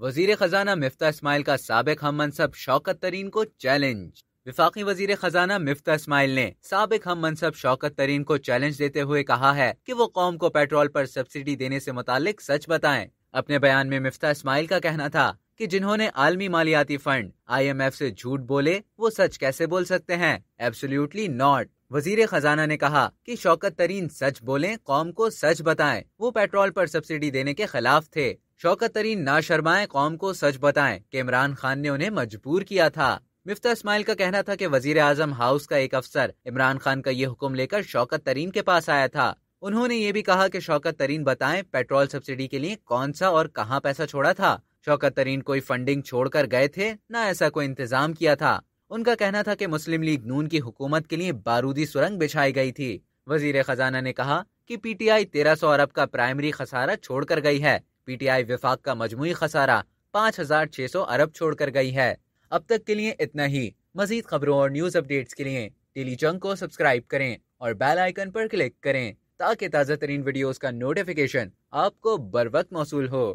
वजीर खजाना मिफ्ता इसमाइल का सबक हम मनसब शौकत तरीन को चैलेंज विफाकी वजीर खजाना मिफ्ता इसमाइल ने सबक हम मनसब शौकत तरीन को चैलेंज देते हुए कहा है की वो कौम को पेट्रोल आरोप सब्सिडी देने ऐसी मुतालिक सच बताए अपने बयान में मिफ्ता इसमाइल का कहना था कि जिन्होंने आलमी मालियाती फंड आई एम एफ ऐसी झूठ बोले वो सच कैसे बोल सकते हैं एब्सोल्यूटली नॉट वजीर खजाना ने कहा कि शौकत तरीन सच बोले कौम को सच बताएं वो पेट्रोल पर सब्सिडी देने के खिलाफ थे शौकत तरीन ना शर्माएं कौम को सच बताएं कि इमरान खान ने उन्हें मजबूर किया था मिफ्ता इस्माइल का कहना था कि वजीर आजम हाउस का एक अफसर इमरान खान का ये हुक्म लेकर शौकत तरीन के पास आया था उन्होंने ये भी कहा कि शौकत तरीन बताएं पेट्रोल सब्सिडी के लिए कौन सा और कहाँ पैसा छोड़ा था शौकत तरीन कोई फंडिंग छोड़कर गए थे न ऐसा कोई इंतजाम किया था उनका कहना था कि मुस्लिम लीग नून की हुकूमत के लिए बारूदी सुरंग बिछाई गई थी वजीर खजाना ने कहा कि पीटीआई 1300 अरब का प्राइमरी खसारा छोड़कर गई है पीटीआई विफाक का मजमू खसारा पाँच हजार छह सौ अरब छोड़ कर गई है अब तक के लिए इतना ही मजीद खबरों और न्यूज अपडेट्स के लिए डेली जंग को सब्सक्राइब करें और बेल आइकन पर क्लिक करें ताकि ताज़ा तरीन वीडियो का नोटिफिकेशन आपको बर वक्त मौसू हो